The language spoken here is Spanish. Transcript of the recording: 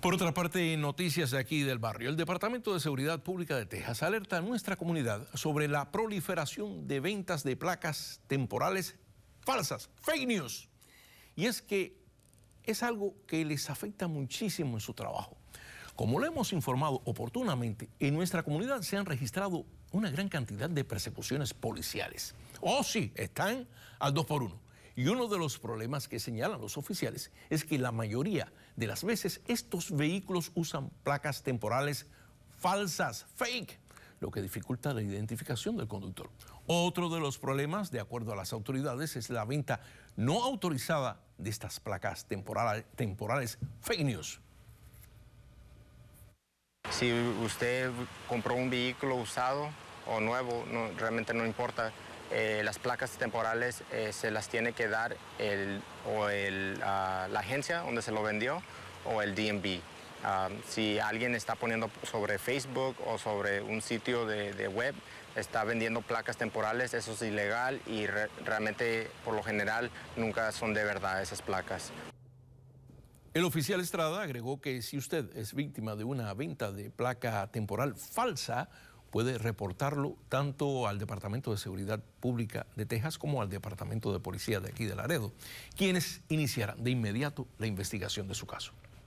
Por otra parte, noticias de aquí del barrio. El Departamento de Seguridad Pública de Texas alerta a nuestra comunidad sobre la proliferación de ventas de placas temporales falsas, fake news. Y es que es algo que les afecta muchísimo en su trabajo. Como lo hemos informado oportunamente, en nuestra comunidad se han registrado una gran cantidad de persecuciones policiales. Oh, sí, están al 2 por uno. Y uno de los problemas que señalan los oficiales es que la mayoría de las veces estos vehículos usan placas temporales falsas, fake, lo que dificulta la identificación del conductor. Otro de los problemas, de acuerdo a las autoridades, es la venta no autorizada de estas placas temporales, fake news. Si usted compró un vehículo usado o nuevo, realmente no importa eh, las placas temporales eh, se las tiene que dar el, o ah, la agencia donde se lo vendió o el DMV. Ah, si alguien está poniendo sobre Facebook o sobre un sitio de, web, está vendiendo placas temporales, eso es ilegal y realmente por lo general nunca son de verdad esas placas. El oficial Estrada agregó que si usted es víctima de una venta de placa temporal falsa, puede reportarlo tanto al Departamento de Seguridad Pública de Texas como al Departamento de Policía de aquí de Laredo, quienes iniciarán de inmediato la investigación de su caso.